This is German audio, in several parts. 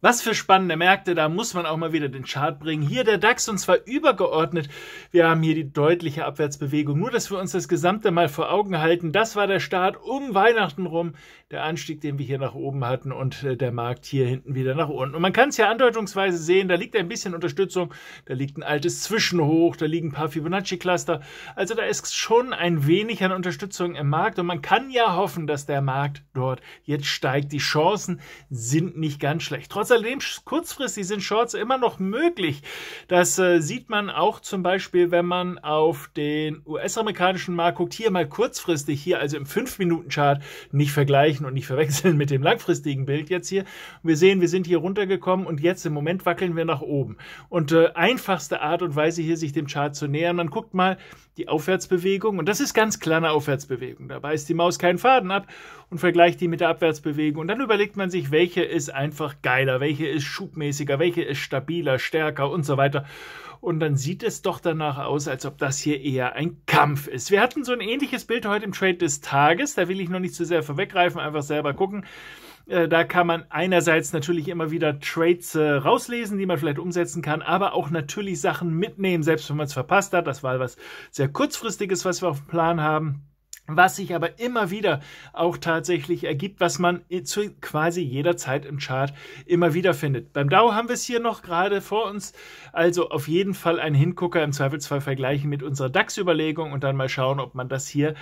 Was für spannende Märkte, da muss man auch mal wieder den Chart bringen. Hier der DAX und zwar übergeordnet. Wir haben hier die deutliche Abwärtsbewegung. Nur, dass wir uns das Gesamte mal vor Augen halten. Das war der Start um Weihnachten rum. Der Anstieg, den wir hier nach oben hatten und äh, der Markt hier hinten wieder nach unten. Und man kann es ja andeutungsweise sehen, da liegt ein bisschen Unterstützung, da liegt ein altes Zwischenhoch, da liegen ein paar Fibonacci-Cluster. Also da ist schon ein wenig an Unterstützung im Markt und man kann ja hoffen, dass der Markt dort jetzt steigt. Die Chancen sind nicht ganz schlecht. Trotz Außerdem kurzfristig sind Shorts immer noch möglich. Das äh, sieht man auch zum Beispiel, wenn man auf den US-amerikanischen Markt guckt. Hier mal kurzfristig, hier also im 5-Minuten-Chart nicht vergleichen und nicht verwechseln mit dem langfristigen Bild jetzt hier. wir sehen, wir sind hier runtergekommen und jetzt im Moment wackeln wir nach oben. Und äh, einfachste Art und Weise hier sich dem Chart zu nähern, man guckt mal die Aufwärtsbewegung und das ist ganz klar eine Aufwärtsbewegung. Da beißt die Maus keinen Faden ab und vergleicht die mit der Abwärtsbewegung und dann überlegt man sich, welche ist einfach geiler welche ist schubmäßiger, welche ist stabiler, stärker und so weiter. Und dann sieht es doch danach aus, als ob das hier eher ein Kampf ist. Wir hatten so ein ähnliches Bild heute im Trade des Tages. Da will ich noch nicht zu sehr vorweggreifen, einfach selber gucken äh, da kann man einerseits natürlich immer wieder Trades äh, rauslesen, die man vielleicht umsetzen kann, aber auch natürlich Sachen mitnehmen, selbst wenn man es verpasst hat. Das war was sehr kurzfristiges, was wir auf dem Plan haben was sich aber immer wieder auch tatsächlich ergibt, was man zu quasi jeder Zeit im Chart immer wieder findet. Beim Dow haben wir es hier noch gerade vor uns, also auf jeden Fall ein Hingucker, im Zweifelsfall vergleichen mit unserer DAX-Überlegung und dann mal schauen, ob man das hier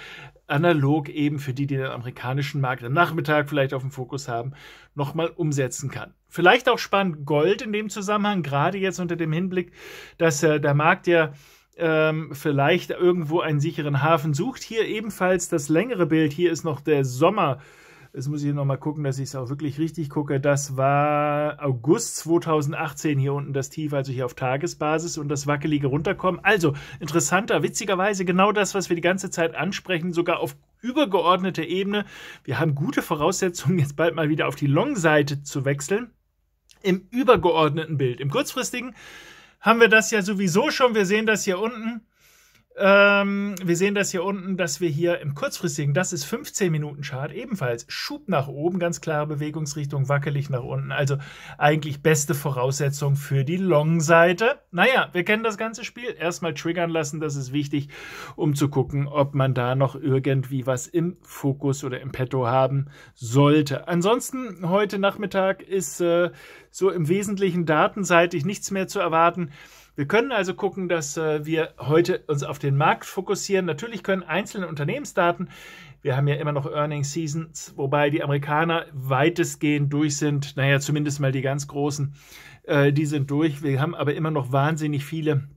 analog eben für die, die den amerikanischen Markt am Nachmittag vielleicht auf dem Fokus haben, nochmal umsetzen kann. Vielleicht auch spannend Gold in dem Zusammenhang, gerade jetzt unter dem Hinblick, dass äh, der Markt ja ähm, vielleicht irgendwo einen sicheren Hafen sucht. Hier ebenfalls das längere Bild. Hier ist noch der Sommer. Jetzt muss ich nochmal gucken, dass ich es auch wirklich richtig gucke. Das war August 2018 hier unten das Tief, also hier auf Tagesbasis und das wackelige Runterkommen. Also interessanter, witzigerweise genau das, was wir die ganze Zeit ansprechen, sogar auf übergeordneter Ebene. Wir haben gute Voraussetzungen, jetzt bald mal wieder auf die Long-Seite zu wechseln. Im übergeordneten Bild, im kurzfristigen haben wir das ja sowieso schon. Wir sehen das hier unten. Ähm, wir sehen das hier unten, dass wir hier im kurzfristigen, das ist 15 Minuten Chart, ebenfalls Schub nach oben, ganz klare Bewegungsrichtung, wackelig nach unten. Also eigentlich beste Voraussetzung für die Long-Seite. Naja, wir kennen das ganze Spiel. Erstmal triggern lassen, das ist wichtig, um zu gucken, ob man da noch irgendwie was im Fokus oder im Petto haben sollte. Ansonsten heute Nachmittag ist äh, so im Wesentlichen datenseitig nichts mehr zu erwarten. Wir können also gucken, dass äh, wir heute uns auf den Markt fokussieren. Natürlich können einzelne Unternehmensdaten, wir haben ja immer noch Earning Seasons, wobei die Amerikaner weitestgehend durch sind, naja, zumindest mal die ganz großen, äh, die sind durch. Wir haben aber immer noch wahnsinnig viele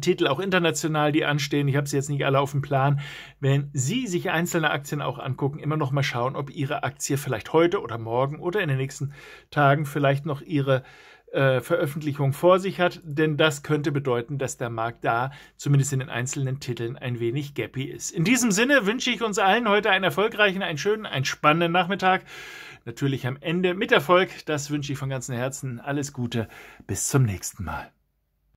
Titel auch international, die anstehen. Ich habe sie jetzt nicht alle auf dem Plan. Wenn Sie sich einzelne Aktien auch angucken, immer noch mal schauen, ob Ihre Aktie vielleicht heute oder morgen oder in den nächsten Tagen vielleicht noch ihre äh, Veröffentlichung vor sich hat, denn das könnte bedeuten, dass der Markt da zumindest in den einzelnen Titeln ein wenig gappy ist. In diesem Sinne wünsche ich uns allen heute einen erfolgreichen, einen schönen, einen spannenden Nachmittag. Natürlich am Ende mit Erfolg. Das wünsche ich von ganzem Herzen. Alles Gute. Bis zum nächsten Mal.